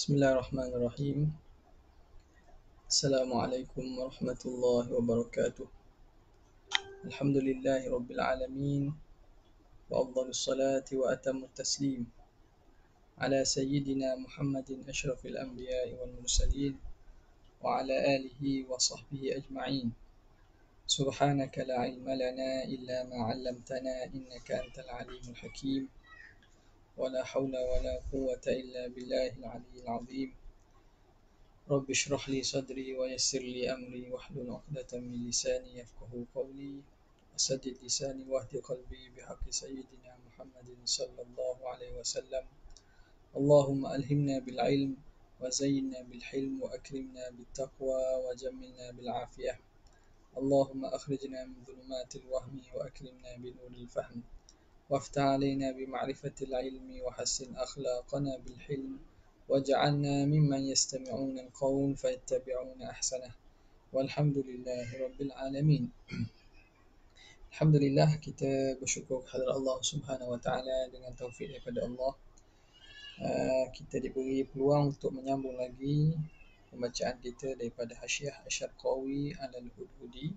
بسم الله الرحمن الرحيم السلام عليكم ورحمة الله وبركاته الحمد لله رب العالمين وأفضل الصلاة وأتم التسليم على سيدنا محمد أشرف الأنبياء والمرسلين وعلى آله وصحبه أجمعين سبحانك لا علم لنا إلا ما علمتنا إنك أنت العليم الحكيم ولا حول ولا قوة إلا بالله العلي العظيم رب اشرح لي صدري ويسر لي أمري واحلل عقدة من لساني يفقه قولي وسدد لساني واهد قلبي بحق سيدنا محمد صلى الله عليه وسلم اللهم ألهمنا بالعلم وزينا بالحلم وأكرمنا بالتقوى وجملنا بالعافية اللهم أخرجنا من ظلمات الوهم وأكرمنا بنور الفهم وافتح علينا بمعرفة العلم وحسن أخلاقنا بالحلم واجعلنا ممن يستمعون القول فيتبعون أحسنه والحمد لله رب العالمين الحمد لله كتاب شكوك حضر الله سبحانه وتعالى لنا توفيق قد الله kita diberi peluang untuk menyambung lagi pembacaan kita daripada Hasyiah Asyarqawi Al-Hudhudi.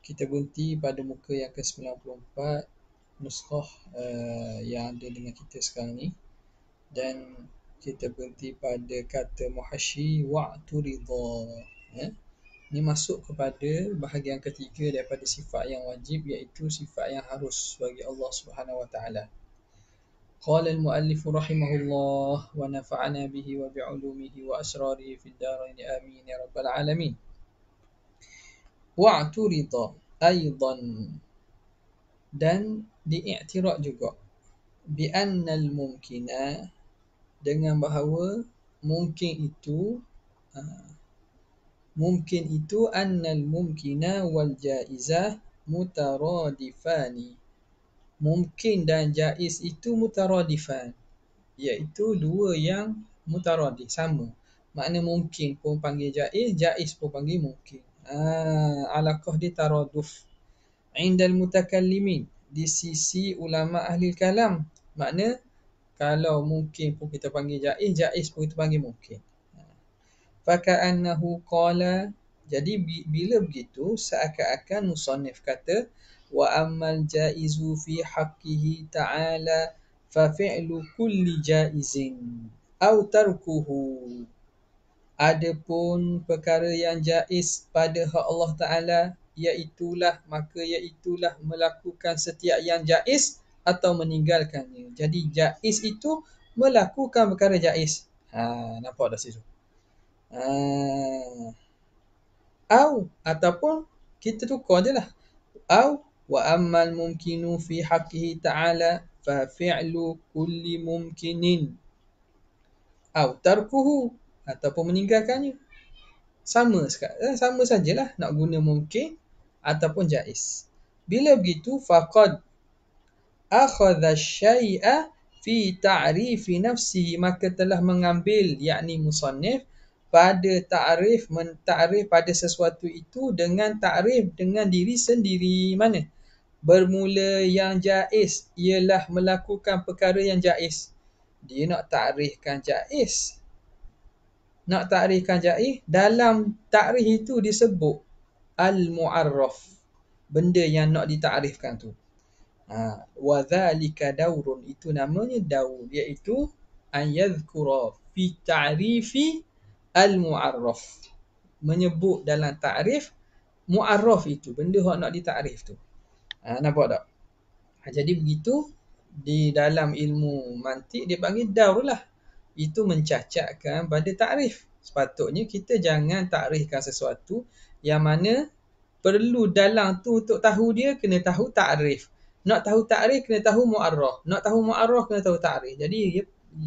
Kita berhenti pada muka yang ke-94 nuskah eh, yang ada dengan kita sekarang ni dan kita berhenti pada kata muhashi wa'tu ridha ya eh, ni masuk kepada bahagian ketiga daripada sifat yang wajib iaitu sifat yang harus bagi Allah Subhanahu wa taala qala al muallif rahimahullah wa nafa'ana bihi wa bi ulumihi wa asrarihi fid darain amin ya rabbal alamin wa'tu ridha dan Diiktirak juga bi annal mumkina dengan bahawa mungkin itu aa, ha, mungkin itu annal mumkina wal jaizah mutaradifani mungkin dan jaiz itu mutaradifan iaitu dua yang mutaradif sama makna mungkin pun panggil jaiz jaiz pun panggil mungkin ah alaqah di taraduf indal mutakallimin di sisi ulama ahli kalam. Makna kalau mungkin pun kita panggil jaiz, jaiz pun kita panggil mungkin. Ha. Faka'annahu qala. Jadi bila begitu seakan-akan musannif kata wa ammal jaizu fi haqqihi ta'ala fa fi'lu kulli jaizin au tarkuhu. Adapun perkara yang jaiz pada hak Allah Ta'ala iaitulah maka iaitulah melakukan setiap yang jais atau meninggalkannya. Jadi jais itu melakukan perkara jais. Ha, nampak dah situ. Ha, au ataupun kita tukar je lah. Au wa ammal mumkinu fi haqqihi ta'ala fa fi'lu kulli mumkinin. Au tarkuhu ataupun meninggalkannya. Sama sekali, eh, sama sajalah nak guna mungkin ataupun jais. Bila begitu faqad akhadha syai'a fi ta'rif nafsihi maka telah mengambil yakni musannif pada ta'rif mentakrif pada sesuatu itu dengan ta'rif dengan diri sendiri mana bermula yang jaiz ialah melakukan perkara yang jaiz dia nak ta'rifkan jaiz nak ta'rifkan jaiz dalam ta'rif itu disebut al-mu'arraf benda yang nak ditakrifkan tu ha wa zalika daurun itu namanya daur iaitu an yadhkura fi ta'rifi al-mu'arraf menyebut dalam takrif mu'arraf itu benda yang nak ditakrif tu ha nampak tak ha, jadi begitu di dalam ilmu mantik dia panggil daur lah itu mencacatkan pada takrif sepatutnya kita jangan takrifkan sesuatu yang mana perlu dalang tu untuk tahu dia kena tahu ta'rif. Nak tahu ta'rif kena tahu mu'arrah. Nak tahu mu'arrah kena tahu ta'rif. Jadi dia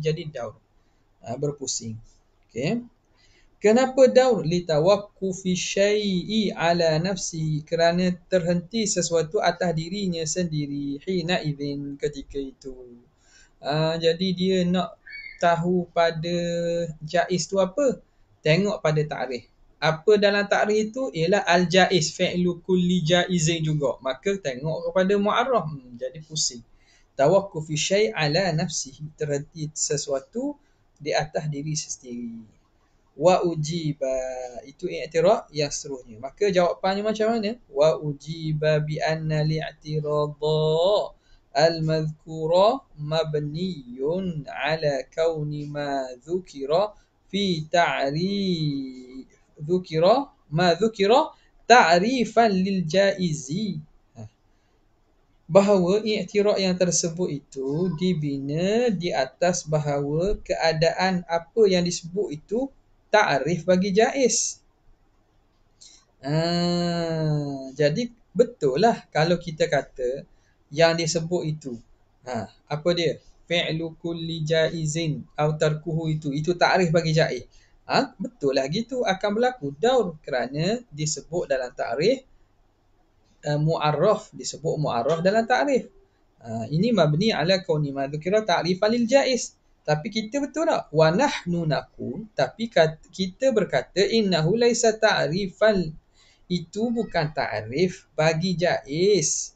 jadi daur. Ah, berpusing. Okey. Kenapa daur li tawaqqufi syai'i ala nafsi? Kerana terhenti sesuatu atas dirinya sendiri hina idzin ketika itu. Uh, jadi dia nak tahu pada jaiz tu apa? Tengok pada ta'rif apa dalam takrif itu ialah al-jaiz fi'lu kulli jaizin juga maka tengok kepada mu'arraf hmm, jadi pusing tawakkuf fi syai ala nafsihi terhenti sesuatu di atas diri sendiri wa ujiba itu i'tirad yang seterusnya maka jawapannya macam mana wa ujiba bi anna li'tirada al-madhkura mabniyun ala kauni ma dhukira fi ta'rif dhukira ma dhukira ta'rifan lil jaizi ha. bahawa i'tirak yang tersebut itu dibina di atas bahawa keadaan apa yang disebut itu ta'rif bagi jaiz. Ha, jadi betul lah kalau kita kata yang disebut itu. Ha, apa dia? Fi'lu kulli jaizin atau tarkuhu itu. Itu ta'rif bagi jaiz ha, betul lah gitu akan berlaku daur kerana disebut dalam tarikh eh, uh, mu'arraf disebut mu'arraf dalam tarikh ha, uh, ini mabni ala kauni ma dhukira ta'rifan lil jaiz tapi kita betul tak wa nahnu naqul tapi kata, kita berkata innahu laisa ta'rifan itu bukan ta'rif bagi jais.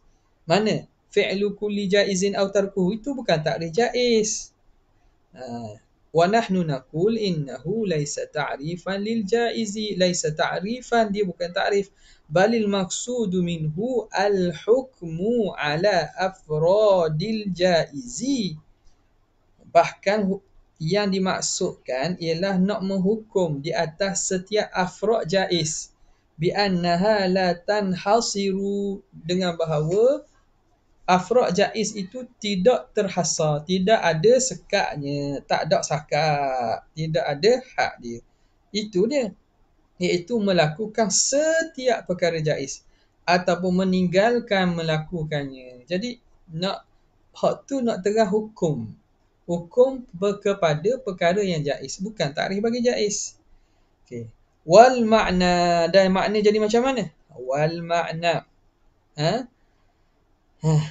mana fi'lu kulli jaizin aw tarkuhu itu bukan ta'rif jaiz uh, ha, ونحن نقول إنه ليس تعريفا للجائز ليس تعريفا دي bukan تعريف بل المقصود منه الحكم على أفراد الجائز bahkan yang dimaksudkan ialah nak menghukum di atas setiap afrod jais bi annaha la tanhasiru dengan bahawa afrok jaiz itu tidak terhasa, tidak ada sekatnya, tak ada sakat, tidak ada hak dia. Itu dia. Iaitu melakukan setiap perkara jaiz ataupun meninggalkan melakukannya. Jadi nak hak tu nak terah hukum. Hukum berkepada perkara yang jais, bukan takrif bagi jais. Okay. Wal makna dan makna jadi macam mana? Wal makna. Ha? Eh,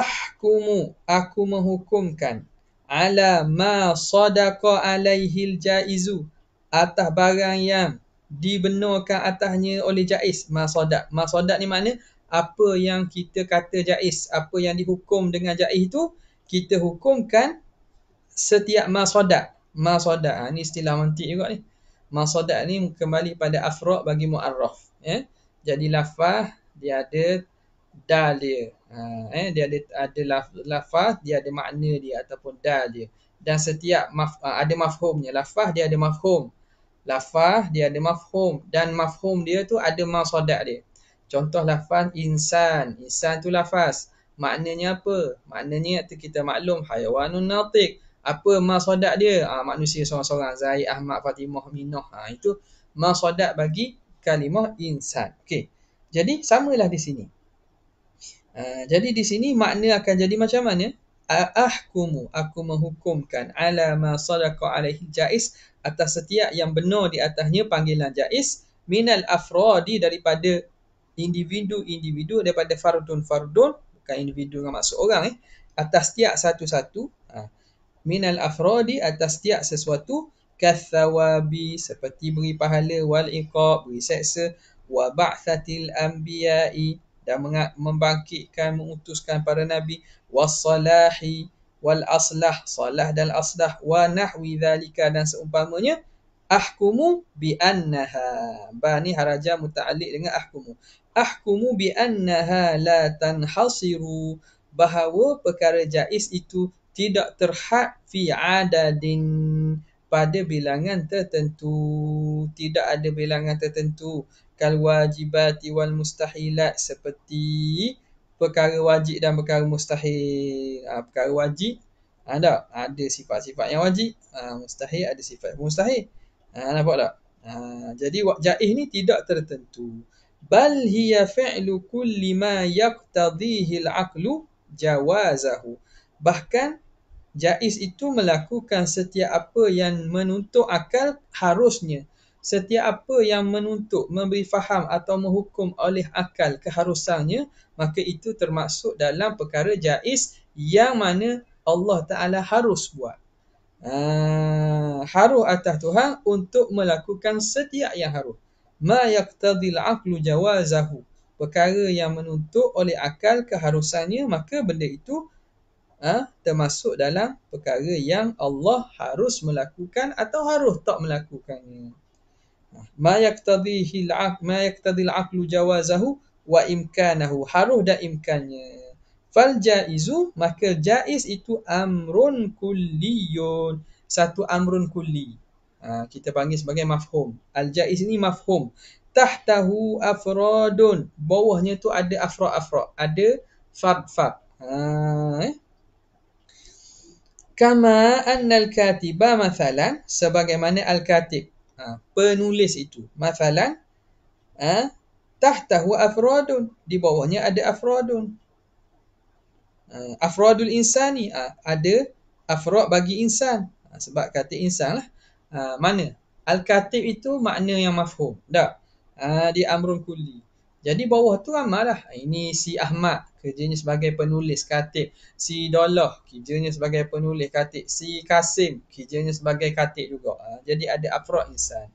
ahkumu aku menghukumkan ala ma sadaqa alaihi jaizu atas barang yang dibenarkan atasnya oleh jaiz ma sadaq. Ma sadaq ni makna apa yang kita kata jaiz, apa yang dihukum dengan jaiz itu kita hukumkan setiap ma sadaq. Ma sadaq ha, ni istilah mantik juga ni. Ma sadaq ni kembali pada afra bagi muarraf ya. Eh? Jadi lafaz dia ada dalil Ha, eh, dia ada, ada laf, lafaz, dia ada makna dia ataupun dal dia. Dan setiap maf, ah, ada mafhumnya. Lafaz dia ada mafhum. Lafaz dia ada mafhum. Dan mafhum dia tu ada masodak dia. Contoh lafaz insan. Insan tu lafaz. Maknanya apa? Maknanya tu kita maklum hayawanun natik. Apa masodak dia? Ha, manusia seorang-seorang. Zahid, Ahmad, Fatimah, Minah. Ha, itu masodak bagi kalimah insan. Okey. Jadi samalah di sini. Ah, jadi di sini makna akan jadi macam mana? Ahkumu, aku menghukumkan ala ma sadaqa alaihi jais atas setiap yang benar di atasnya panggilan jais minal afrodi daripada individu-individu daripada fardun-fardun bukan individu dengan maksud orang eh atas setiap satu-satu ah, minal afrodi atas setiap sesuatu kathawabi seperti beri pahala wal iqab beri seksa wa ba'thatil anbiya'i dan membangkitkan mengutuskan para nabi wasalahi wal aslah salah dan aslah wa nahwi zalika dan seumpamanya ahkumu bi annaha ba ni haraja muta'alliq dengan ahkumu ahkumu bi annaha la tanhasiru bahawa perkara jaiz itu tidak terhad fi adadin pada bilangan tertentu tidak ada bilangan tertentu kal wajibati wal mustahilat seperti perkara wajib dan perkara mustahil. Ha, perkara wajib ada ah, ada sifat-sifat yang wajib, ha, mustahil ada sifat mustahil. Ha, nampak tak? Ha, jadi jaiz ni tidak tertentu. Bal hiya fi'lu kulli ma yaqtadhihi al-aqlu jawazahu. Bahkan jaiz itu melakukan setiap apa yang menuntut akal harusnya setiap apa yang menuntut memberi faham atau menghukum oleh akal keharusannya maka itu termasuk dalam perkara jais yang mana Allah Taala harus buat ha, harus atas Tuhan untuk melakukan setiap yang harus ma yaqtadil aqlu jawazahu perkara yang menuntut oleh akal keharusannya maka benda itu ha, termasuk dalam perkara yang Allah harus melakukan atau harus tak melakukannya ma yaktadihi al'aql ma yaktadi al'aqlu jawazahu wa imkanahu haruh dan imkannya fal jaizu maka jaiz itu amrun kulliyun satu amrun kulli ha, kita panggil sebagai mafhum al jaiz ni mafhum tahtahu afradun bawahnya tu ada afra afra ada fard fard ha, eh? kama anna al katiba mathalan sebagaimana al katib ha, penulis itu. Mathalan, ha, tahtahu afrodun. Di bawahnya ada afrodun. Ha, afrodul insani. Ha, ada afrod bagi insan. Ha, sebab kata insan lah. Ha, mana? Al-katib itu makna yang mafhum. Tak? Ha, di amrun kulli. Jadi bawah tu ramalah. Ini si Ahmad kerjanya sebagai penulis katib. Si Dolah kerjanya sebagai penulis katib. Si Kasim kerjanya sebagai katib juga. Ha, jadi ada afra insan.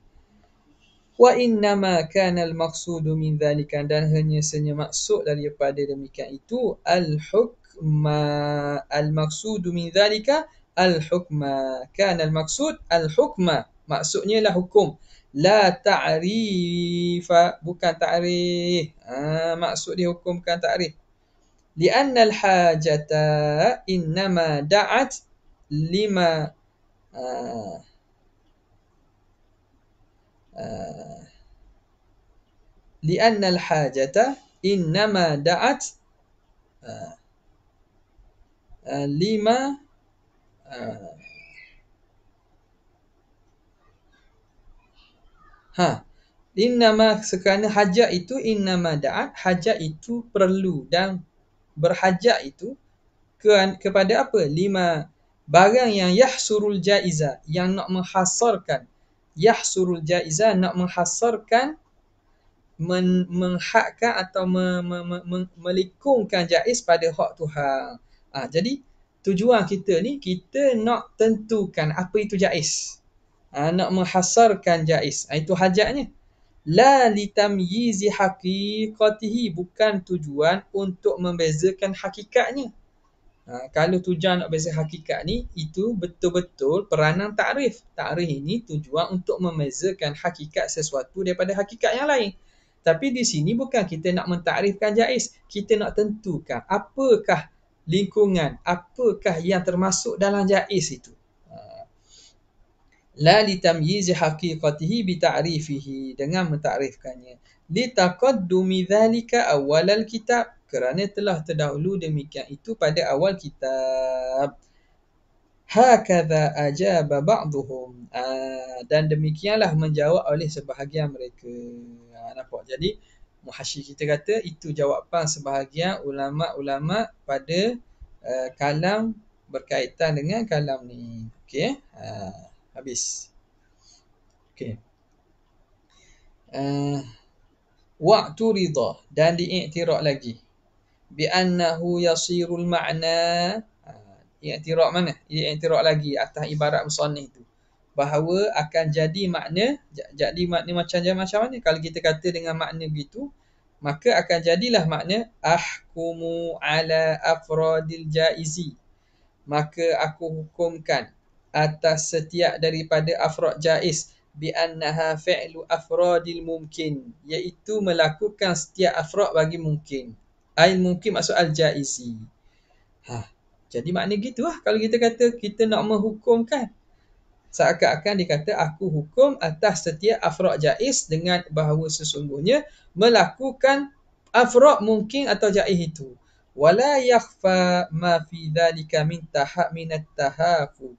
Wa innama kana al-maqsudu min dhalika dan hanya senya maksud daripada demikian itu al-hukma al maksudu min dhalika al-hukma kana al-maqsud al-hukma maksudnya lah hukum la ta'rifa bukan ta'rif. Ha, maksud dia hukum bukan ta'rif. Lianna al-hajata innama da'at lima uh, uh, lianna al-hajata innama da'at uh, uh, lima uh, Ha. Innama sekarang hajat itu innama da'at hajat itu perlu dan berhajat itu ke, kepada apa? Lima barang yang yahsurul jaiza yang nak menghasarkan yahsurul jaiza nak menghasarkan men, menghakkan atau me, me, me, me, melikungkan jaiz pada hak Tuhan. Ha, jadi tujuan kita ni kita nak tentukan apa itu jaiz ha, nak menghasarkan jais, Ha, itu hajatnya. La litamyizi haqiqatihi bukan tujuan untuk membezakan hakikatnya. Ha, kalau tujuan nak beza hakikat ni itu betul-betul peranan takrif. Takrif ini tujuan untuk membezakan hakikat sesuatu daripada hakikat yang lain. Tapi di sini bukan kita nak mentakrifkan jais, Kita nak tentukan apakah lingkungan, apakah yang termasuk dalam jais itu la litamyiz haqiqatihi bi ta'rifihi dengan mentakrifkannya li taqaddumi dhalika awwal alkitab kerana telah terdahulu demikian itu pada awal kitab hakadha ajaba ba'dhum ah, dan demikianlah menjawab oleh sebahagian mereka ha, nampak jadi muhasyi kita kata itu jawapan sebahagian ulama-ulama pada uh, kalam berkaitan dengan kalam ni okey habis okey uh, eh, waqtu rida dan diiktiraf lagi bi annahu yasiru al ma'na ha, iktiraf mana iktiraf lagi atas ibarat musannif tu bahawa akan jadi makna jadi makna macam macam mana kalau kita kata dengan makna begitu maka akan jadilah makna ahkumu ala afradil jaizi maka aku hukumkan atas setiap daripada afrod jaiz bi annaha fi'lu afrodil mumkin iaitu melakukan setiap afrod bagi mungkin ain mungkin maksud al jaizi ha jadi makna gitulah kalau kita kata kita nak menghukumkan seakan-akan dikata aku hukum atas setiap afrod jaiz dengan bahawa sesungguhnya melakukan afrod mungkin atau jaiz itu ولا يخفى ما في ذلك من تحق من التحافظ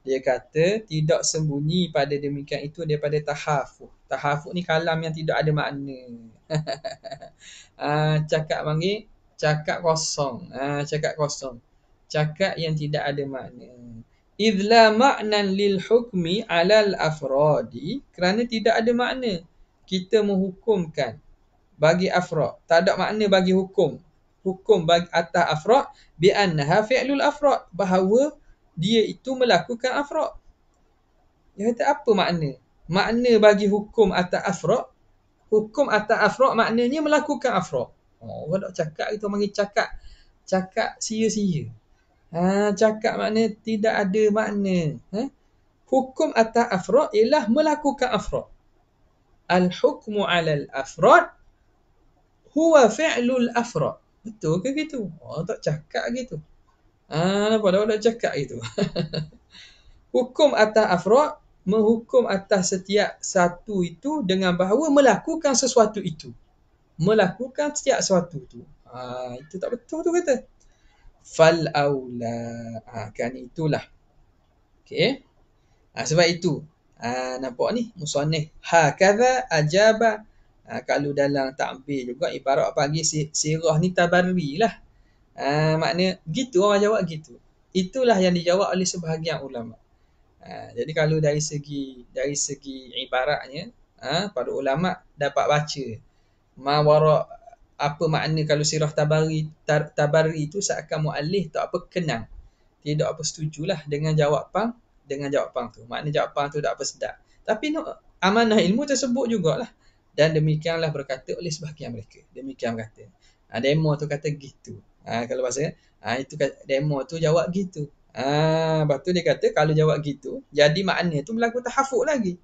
dia kata tidak sembunyi pada demikian itu daripada tahafu tahafu ni kalam yang tidak ada makna. ah cakap panggil cakap kosong. Ah cakap kosong. Cakap yang tidak ada makna. Idla ma'nan lil hukmi alal afradi kerana tidak ada makna kita menghukumkan bagi afrad. Tak ada makna bagi hukum hukum bagi atas afrod bi annaha fi'lul afrod bahawa dia itu melakukan afrod dia kata apa makna makna bagi hukum atas afrod hukum atas afrod maknanya melakukan afrod oh nak cakap kita mari cakap cakap sia-sia ha cakap makna tidak ada makna ha hukum atas afrod ialah melakukan afrod al hukmu alal afrod huwa fi'lul afrod Betul ke gitu? Orang oh, tak cakap gitu. Ah, apa dah orang cakap gitu. Hukum atas afra' menghukum atas setiap satu itu dengan bahawa melakukan sesuatu itu. Melakukan setiap sesuatu itu. Ah, itu tak betul tu kata. Fal aula. Ah, kan itulah. Okey. Ah, sebab itu. Ah, nampak ni musannih. Ha kadza ajaba ha, kalau dalam takbir juga ibarat pagi sirah ni tabarri lah ha, makna gitu orang jawab gitu itulah yang dijawab oleh sebahagian ulama ha, jadi kalau dari segi dari segi ibaratnya ha, pada ulama dapat baca mawara apa makna kalau sirah tabari tar, tabari itu seakan muallif tak apa kenang tidak apa setujulah dengan jawapan dengan jawapan tu makna jawapan tu tak apa sedap tapi no, amanah ilmu tersebut jugalah dan demikianlah berkata oleh sebahagian mereka demikian berkata ha, demo tu kata gitu ha, kalau bahasa ha, itu kata, demo tu jawab gitu ha, lepas tu dia kata kalau jawab gitu jadi makna tu berlaku tahafuk lagi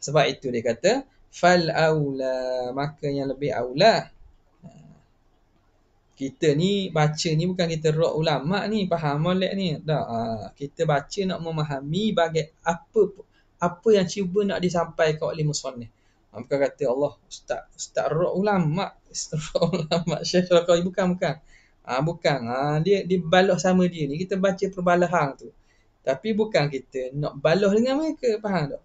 sebab itu dia kata fal aula maka yang lebih aula ha. kita ni baca ni bukan kita rok ulama ni faham molek ni tak ha, kita baca nak memahami bagai apa apa yang cuba nak disampaikan oleh musonnah Bukan kata Allah Ustaz Ustaz roh ulama Ustaz ulama Syekh roh Bukan bukan ha, Bukan ha, Dia dibalok sama dia ni Kita baca perbalahan tu Tapi bukan kita Nak baloh dengan mereka Faham tak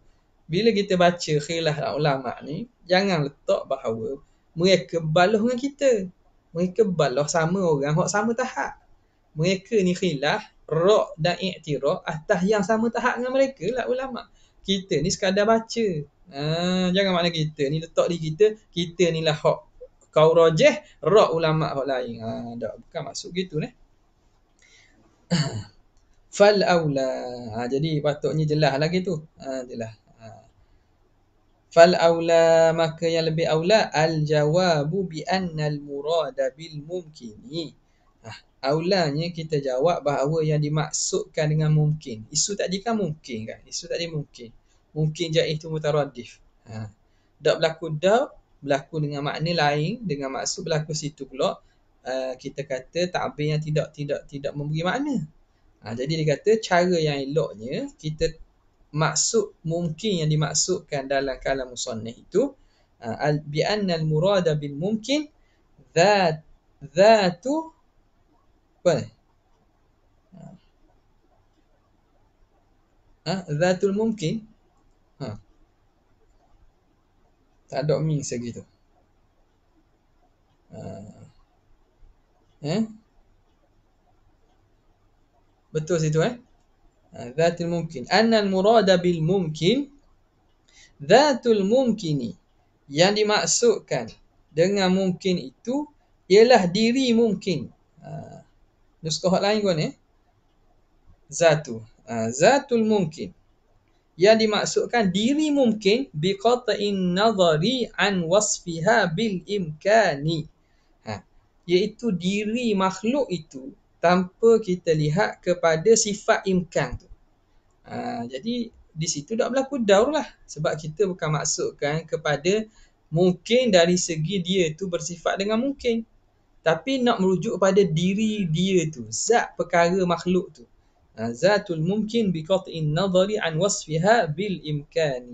Bila kita baca khilah ulama ni Jangan letak bahawa Mereka baloh dengan kita Mereka baloh sama orang Hak sama tahap Mereka ni khilaf Rok dan iktirok Atas yang sama tahap dengan mereka lah ulama Kita ni sekadar baca Ah, jangan makna kita ni letak di kita kita ni lah hak kau rajah rak ulama hak lain ha tak bukan maksud gitu ni fal aula ha, jadi patutnya jelas lagi tu ha jelas ha. fal aula maka yang lebih aula al jawabu bi anna al murada bil mumkini Aulanya kita jawab bahawa yang dimaksudkan dengan mungkin. Isu tadi kan mungkin kan? Isu tadi mungkin mungkin jaiz itu mutaradif. Ha. Dak berlaku dak berlaku dengan makna lain dengan maksud berlaku situ pula uh, kita kata ta'bir yang tidak tidak tidak memberi makna. Ha, jadi dia kata cara yang eloknya kita maksud mungkin yang dimaksudkan dalam kalam musannaf itu ha, al bi anna al murada bil mumkin zat zatu apa ni? Ha, ha zatul mumkin Tak ada means lagi tu. Ah. Eh? Betul situ eh? Ah, Zatul mungkin. Annal murada bil mungkin. Zatul mungkini. Yang dimaksudkan dengan mungkin itu ialah diri mungkin. Ah. Nuskohat lain pun eh? Zatu. Zatul mungkin. Zatul mungkin yang dimaksudkan diri mungkin biqata'in nazari an wasfiha bil imkani ha iaitu diri makhluk itu tanpa kita lihat kepada sifat imkan tu ha jadi di situ tak berlaku daur lah sebab kita bukan maksudkan kepada mungkin dari segi dia tu bersifat dengan mungkin tapi nak merujuk pada diri dia tu zat perkara makhluk tu ذات الممكن بقطع النظر عن وصفها بالإمكان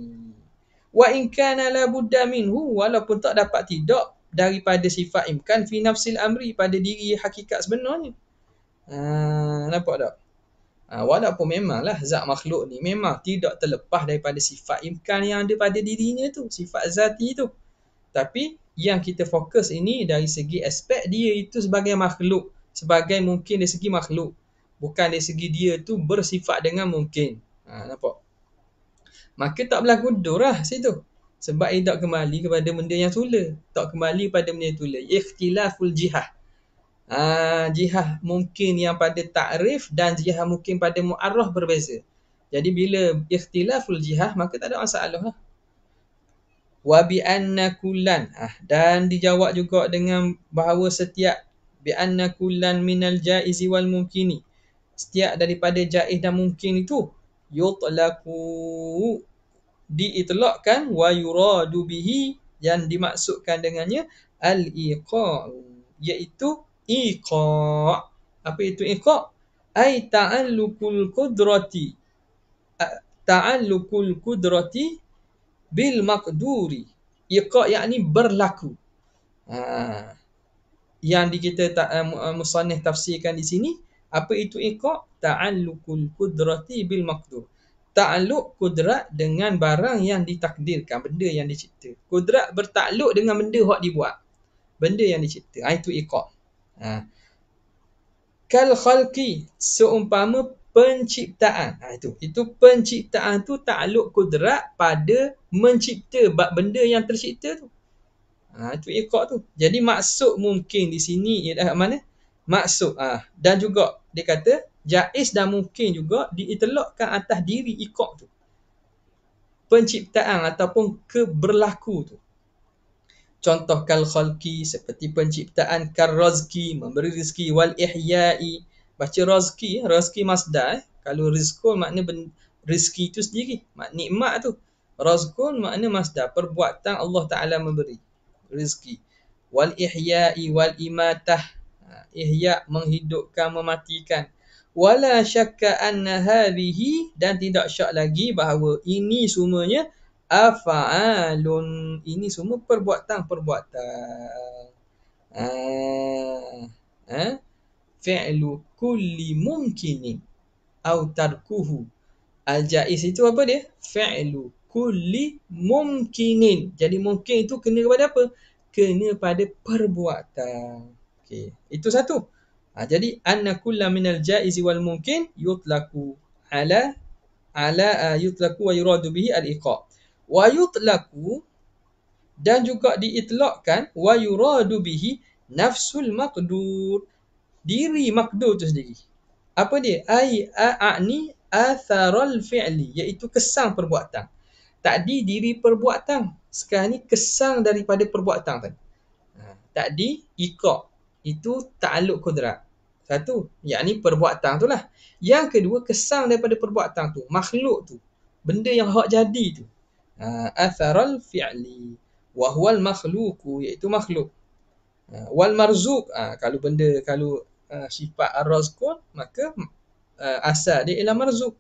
وإن كان لا بد منه walaupun tak dapat tidak daripada sifat imkan fi nafsil amri pada diri hakikat sebenarnya ha, nampak tak ha, walaupun memanglah zat makhluk ni memang tidak terlepas daripada sifat imkan yang ada pada dirinya tu sifat zati tu tapi yang kita fokus ini dari segi aspek dia itu sebagai makhluk sebagai mungkin dari segi makhluk bukan dari segi dia tu bersifat dengan mungkin. Ha, nampak? Maka tak berlaku dorah situ. Sebab ia tak kembali kepada benda yang tula. Tak kembali kepada benda yang tula. Ikhtilaful jihah. Ha, jihah mungkin yang pada takrif dan jihah mungkin pada mu'arrah berbeza. Jadi bila ikhtilaful jihah maka tak ada masalah lah. Wa bi anna kullan. Ah, dan dijawab juga dengan bahawa setiap bi anna kullan minal jaizi wal mumkini setiap daripada jaiz dan mungkin itu yutlaku diitlakkan wa yuradu bihi yang dimaksudkan dengannya al iqa iaitu iqa apa itu iqa ai ta'allukul qudrati ta'allukul qudrati bil maqduri iqa yakni berlaku ha yang kita uh, musannif tafsirkan di sini apa itu ikhok? Ta'alukul kudrati bil makdur. Ta'aluk kudrat dengan barang yang ditakdirkan, benda yang dicipta. Kudrat bertakluk dengan benda yang dibuat. Benda yang dicipta. Ha, itu ikhok. Ha. Kal khalki seumpama penciptaan. Ha, itu. itu penciptaan tu takluk kudrat pada mencipta benda yang tercipta tu. Ha, itu ikhok tu. Jadi maksud mungkin di sini ialah mana? maksud ah dan juga dia kata jaiz dan mungkin juga diitelakkan atas diri ikut tu penciptaan ataupun keberlaku tu contoh kal khalqi seperti penciptaan kal rezeki memberi rezeki wal ihya'i baca rezeki eh, rezeki masdar eh. kalau rizqul makna ben, rizki tu sendiri mak nikmat tu rizqul makna masdar perbuatan Allah Taala memberi rizki wal ihya'i wal imatah Ha, ihya menghidupkan mematikan wala syakka anna hadhihi dan tidak syak lagi bahawa ini semuanya afaalun ini semua perbuatan-perbuatan ha ha fi'lu kulli mumkinin au tarkuhu al itu apa dia? Fa'lu kulli mumkinin. Jadi mungkin itu kena kepada apa? Kena pada perbuatan. Okey, itu satu. Ha, jadi anna kullu al jaiz wal mumkin yutlaku ala ala uh, yutlaku wa yuradu bihi al iqa. Wa yutlaku dan juga diitlakkan wa yuradu bihi nafsul maqdur diri maqdur tu sendiri. Apa dia? Ai a'ni atharul fi'li iaitu kesan perbuatan. Tak di diri perbuatan, sekarang ni kesan daripada perbuatan tadi. Ha, di ikak itu ta'aluk kudrat. Satu, yakni perbuatan tu lah. Yang kedua, kesan daripada perbuatan tu, makhluk tu, benda yang hak jadi tu. Ha, Atharal fi'li wa makhluku iaitu makhluk. Ha, wal marzuk ha, kalau benda kalau uh, sifat ar-razqun maka asal dia ialah marzuk.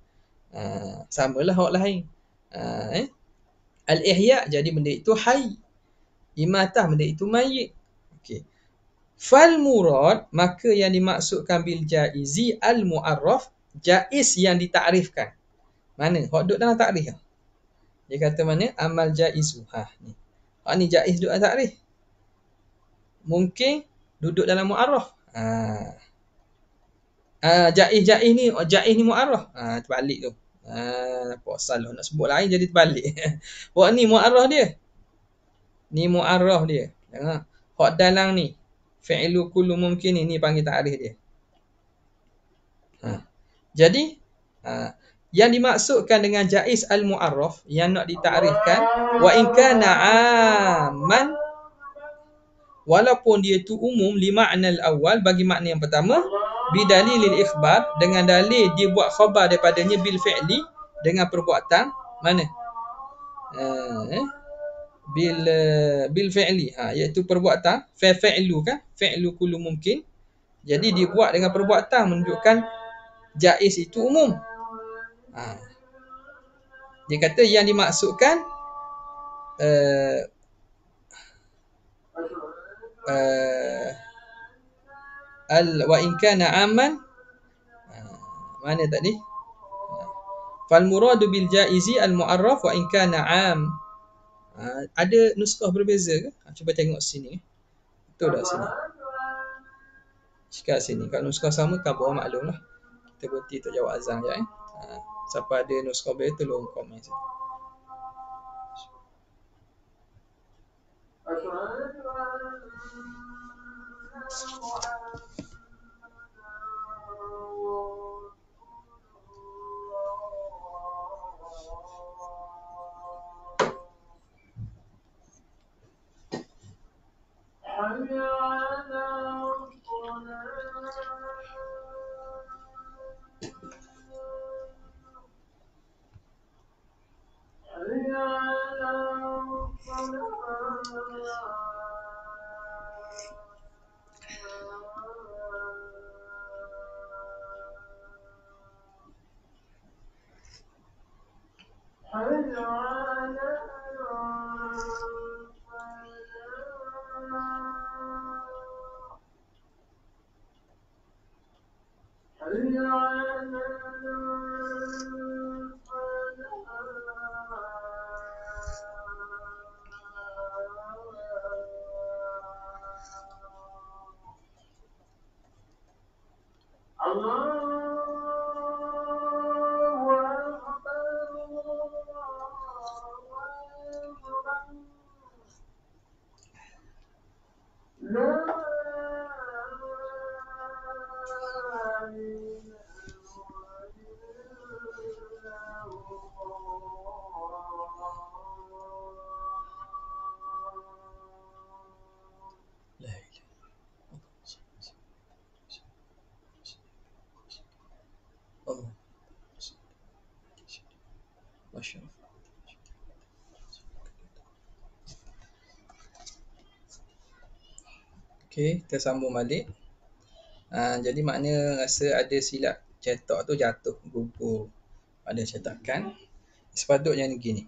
Uh, samalah hak lain. Eh? Al-ihya jadi benda itu hai. Imatah benda itu mayit. Okey. Fal murad maka yang dimaksudkan bil jaizi al mu'arraf jaiz yang ditakrifkan. Mana? Hak duduk dalam takrif ke? Dia kata mana? Amal jaiz Ha ni. Hak ni jaiz duduk dalam takrif. Mungkin duduk dalam mu'arraf. Ha. Ah uh, jaiz jaiz ni oh, jaiz ni mu'arraf. Ha terbalik tu. Ha uh, apa salah nak sebut lain jadi terbalik. Hak ni mu'arraf dia. Ni mu'arraf dia. Tengok. Hak dalang ni fi'lu kullu mumkin ini panggil ta'rif dia. Ha. Jadi ha, yang dimaksudkan dengan jaiz al-mu'arraf yang nak ditakrifkan wa in kana aman walaupun dia tu umum li makna al-awwal bagi makna yang pertama bidalil al-ikhbar dengan dalil dia buat khabar daripadanya bil fi'li dengan perbuatan mana? Uh, eh? bil ah. eh, bil fi'li ha iaitu perbuatan fa fa'lu kan fa'lu kullu mungkin jadi dibuat dengan perbuatan menunjukkan jaiz itu umum ha dia kata yang dimaksudkan uh, uh, al wa in kana aman ha, mana tadi ha. fal muradu bil jaizi al mu'arraf wa in kana am Ah, ada nuskah berbeza ke? Ha, cuba tengok sini. Betul tak sini? Cakap sini. Kalau nuskah sama, kabur maklum lah. Kita berhenti untuk jawab azan je. Eh? Ha, siapa ada nuskah berbeza, tolong komen sini. Okay. Okey, kita sambung balik. Uh, jadi makna rasa ada silap cetak tu jatuh gugur pada cetakan. Sepatutnya ni gini.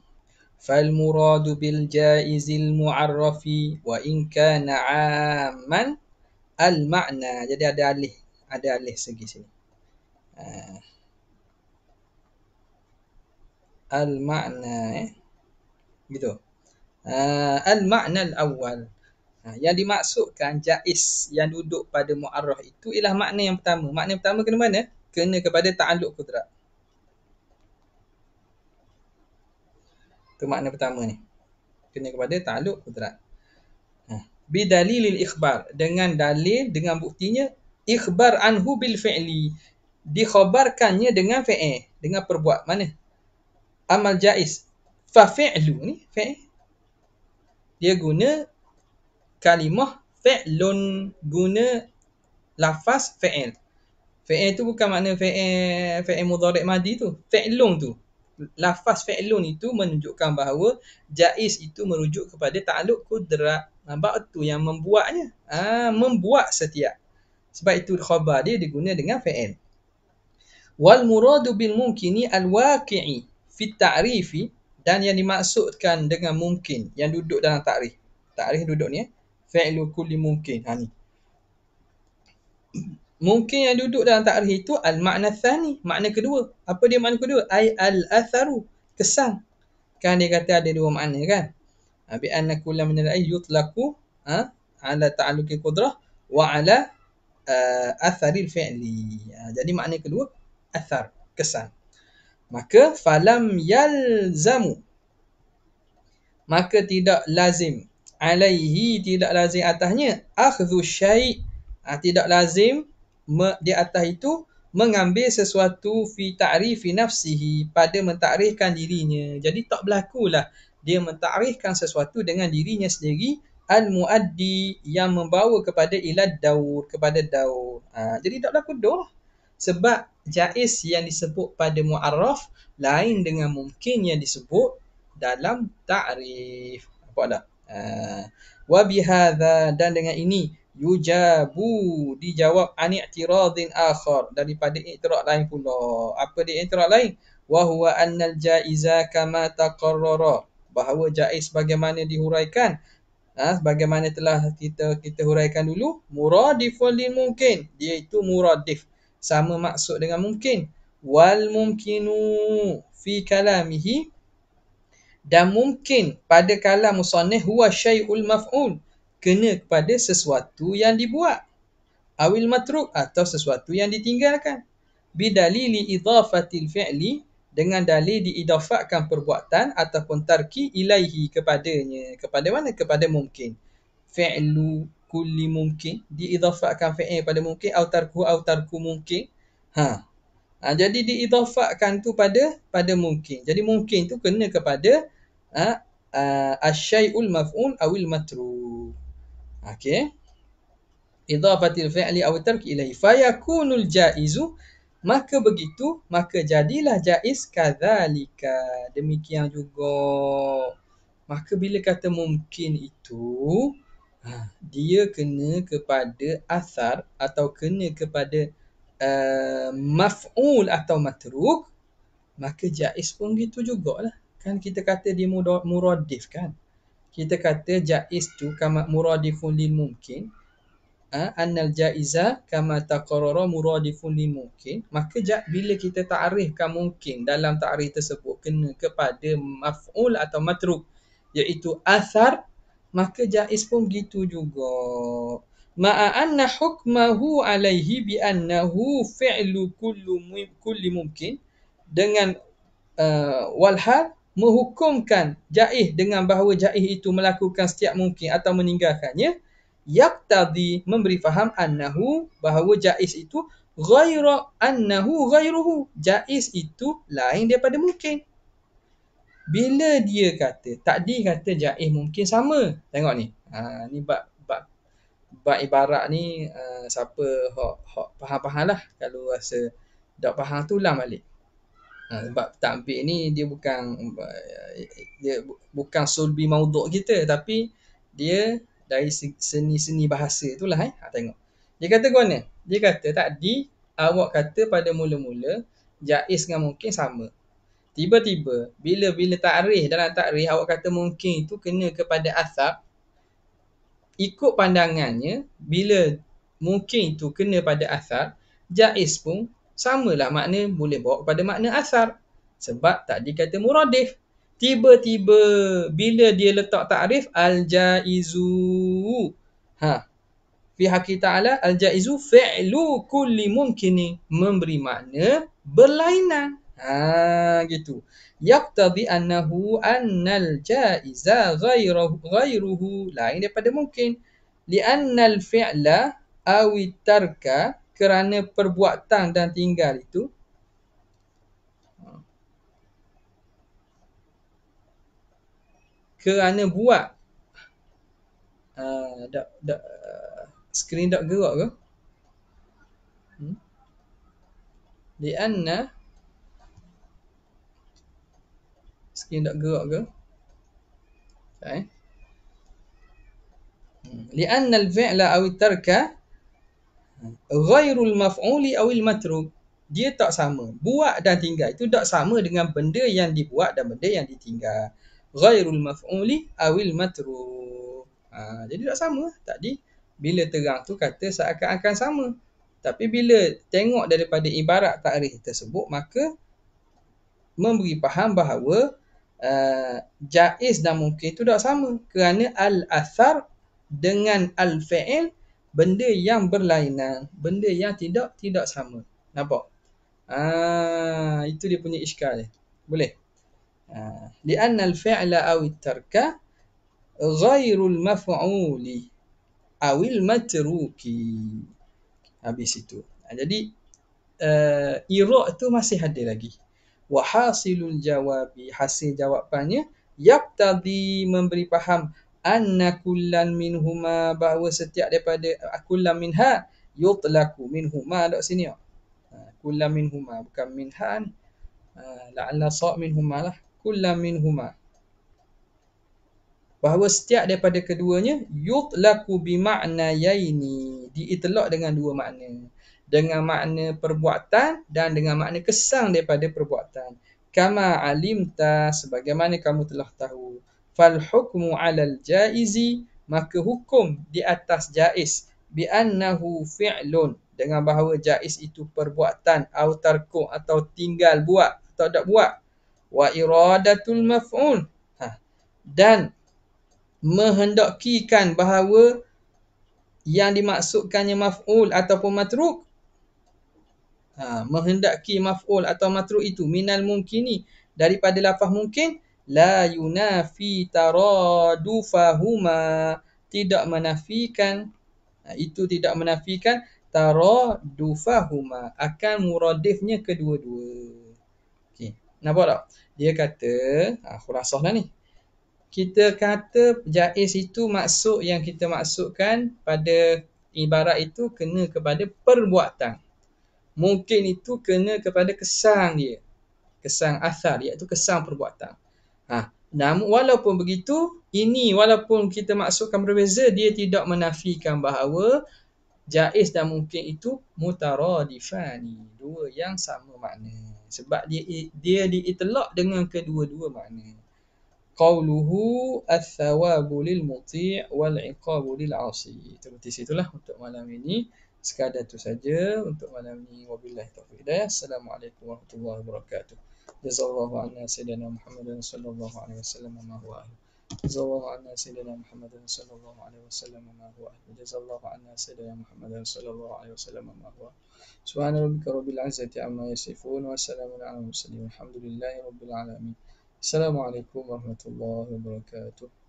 Fal muradu bil jaizil mu'arrafi wa in kana 'amman al makna. Jadi ada alih, ada alih segi sini. Uh, al makna eh. Gitu. Uh, al makna al awal. Ha, yang dimaksudkan jais yang duduk pada mu'arrah itu ialah makna yang pertama. Makna yang pertama kena mana? Kena kepada ta'aluk kudrat. Itu makna pertama ni. Kena kepada ta'aluk kudrat. Ha. Bidalilil ikhbar. Dengan dalil, dengan buktinya, ikhbar anhu bil fi'li. Dikhabarkannya dengan fi'i. Dengan perbuat. Mana? Amal jais Fa fi'lu ni fi'i. Dia guna kalimah fa'lun guna lafaz fa'il. Fa'il tu bukan makna fa'il fa'il mudhari' madi tu. Fa'lun tu. Lafaz fa'lun itu menunjukkan bahawa jaiz itu merujuk kepada ta'alluq kudrat. Nampak tu yang membuatnya. Ah, ha, membuat setiap. Sebab itu khabar dia diguna dengan fa'il. Wal muradu bil mumkini al waqi'i fi ta'rifi dan yang dimaksudkan dengan mungkin yang duduk dalam takrif. Takrif duduk ni eh fi'lu kulli mungkin. Ha ni. Mungkin yang duduk dalam takrif itu al makna thani, makna kedua. Apa dia makna kedua? Ai al atharu, kesan. Kan dia kata ada dua makna kan? Ha, bi anna kullam min al-ay yutlaqu ha, ala ta'alluqi qudrah wa ala uh, e, athari al-fi'li. Ha, jadi makna kedua athar, kesan. Maka falam yalzamu. Maka tidak lazim alaihi tidak lazim atasnya akhdhu syai' ha, tidak lazim me, di atas itu mengambil sesuatu fi ta'rifi nafsihi pada mentakrifkan dirinya jadi tak berlakulah dia mentakrifkan sesuatu dengan dirinya sendiri al muaddi yang membawa kepada ilad daur kepada daur ha, jadi tak berlaku dah sebab jaiz yang disebut pada muarraf lain dengan mungkin yang disebut dalam ta'rif apa dah Ah, wa bihadza dan dengan ini yujabu dijawab ani i'tiradin akhar daripada i'tirad lain pula apa dia i'tirad lain wa huwa annal jaiza kama taqarrara bahawa jaiz bagaimana dihuraikan ha, ah, sebagaimana telah kita kita huraikan dulu muradifun lil mungkin iaitu muradif sama maksud dengan mungkin wal mumkinu fi kalamihi dan mungkin pada kalam musannih huwa syai'ul maf'ul kena kepada sesuatu yang dibuat awil matruk atau sesuatu yang ditinggalkan bidalili idhafatil fi'li dengan dalil diidafatkan perbuatan ataupun tarki ilaihi kepadanya kepada mana kepada mungkin fi'lu kulli mungkin diidafatkan fi'il pada mungkin atau tarku atau tarku mungkin ha Ha, jadi diidhafakan tu pada pada mungkin. Jadi mungkin tu kena kepada ha, uh, asyai'ul maf'ul awil matru. Okey. Idhafatil fi'li aw tarki ilai fa yakunul jaizu maka begitu maka jadilah jaiz kadzalika. Demikian juga maka bila kata mungkin itu ha, dia kena kepada asar atau kena kepada Eh, maf'ul atau matruk maka jaiz pun gitu jugalah kan kita kata dia muradif kan kita kata jaiz tu kama muradifun lil mungkin ha? Eh, annal jaiza kama taqarrara muradifun lil mungkin maka ja, bila kita ta'rifkan mungkin dalam ta'rif tersebut kena kepada maf'ul atau matruk iaitu athar maka jaiz pun gitu juga ma'a hukmahu alaihi bi annahu fi'lu kullu kulli mumkin dengan uh, walhal menghukumkan jaih dengan bahawa jaih itu melakukan setiap mungkin atau meninggalkannya yak yaqtadi memberi faham annahu bahawa jaiz itu ghaira annahu ghairuhu jaiz itu lain daripada mungkin bila dia kata takdir kata jaiz mungkin sama tengok ni ha ni bab bab ibarat ni uh, siapa hok hok faham-faham lah kalau rasa tak faham tu lah balik ha, sebab takbir ni dia bukan dia bukan sulbi mauduk kita tapi dia dari seni-seni bahasa itulah eh ha, tengok dia kata guna dia kata tak di awak kata pada mula-mula jaiz dengan mungkin sama tiba-tiba bila-bila takrih dalam takrih awak kata mungkin itu kena kepada asap ikut pandangannya bila mungkin itu kena pada asar jaiz pun samalah makna boleh bawa kepada makna asar sebab tak dikata muradif tiba-tiba bila dia letak takrif al jaizu ha fi kita ala al jaizu fi'lu kulli mumkini memberi makna berlainan Ah gitu. Yaqtadi annahu annal jaiza ghairuhu ghairuhu lain daripada mungkin li annal fi'la aw tarka kerana perbuatan dan tinggal itu kerana buat uh, dak dak uh, screen dak gerak ke hmm? li screen tak gerak ke okey لان الفعل او الترك غير المفعول او المتروك dia tak sama buat dan tinggal itu tak sama dengan benda yang dibuat dan benda yang ditinggal ghairul maf'uli awil matruk ha, jadi tak sama tadi bila terang tu kata seakan-akan sama tapi bila tengok daripada ibarat takrif tersebut maka memberi faham bahawa Uh, jaiz dan mungkin itu tak sama kerana al-athar dengan al fail benda yang berlainan benda yang tidak tidak sama nampak ah itu dia punya iskal dia boleh Di ah, anna al-fi'la aw at-tarka ghairu al-maf'uli aw al-matruki habis itu ah, jadi uh, ah, irak tu masih ada lagi wa hasilul jawabi hasil jawapannya yap tadi memberi faham anna kullan minhuma bahawa setiap daripada ah, kullan minha yutlaku minhuma dak sini ah kullan minhuma bukan minhan ha, la'alla sa minhuma lah kullan minhuma bahawa setiap daripada keduanya yutlaku bi ma'na yaini diitlak dengan dua makna dengan makna perbuatan dan dengan makna kesang daripada perbuatan. Kama alimta sebagaimana kamu telah tahu. Fal hukmu alal jaizi maka hukum di atas jaiz bi annahu fi'lun dengan bahawa jaiz itu perbuatan atau atau tinggal buat atau tak buat wa iradatul maf'ul ha. dan menghendakikan bahawa yang dimaksudkannya maf'ul ataupun matruk ha, menghendaki maf'ul atau matru itu minal mungkini daripada lafaz mungkin la yunafi taradufahuma tidak menafikan ha, itu tidak menafikan taradufahuma akan muradifnya kedua-dua okey nampak tak dia kata ha, khulasah dah ni kita kata jaiz itu maksud yang kita maksudkan pada ibarat itu kena kepada perbuatan mungkin itu kena kepada kesan dia kesan asal dia iaitu kesan perbuatan ha namun walaupun begitu ini walaupun kita maksudkan berbeza dia tidak menafikan bahawa jais dan mungkin itu mutaradifani dua yang sama makna sebab dia dia diitlak dengan kedua-dua makna qauluhu al thawabu lil muti' wal 'iqabu lil 'asi terus di situlah untuk malam ini sekadar tu saja untuk malam ini. wabillahi taufiq hidayah assalamualaikum warahmatullahi wabarakatuh jazakallahu anna sayyidina muhammadan sallallahu alaihi wasallam ma huwa jazakallahu anna sayyidina muhammadan sallallahu alaihi wasallam ma huwa jazakallahu anna sayyidina muhammadan sallallahu alaihi wasallam ma huwa subhanarabbika rabbil izzati amma yasifun wa salamun alal mursalin walhamdulillahi alamin assalamualaikum warahmatullahi wabarakatuh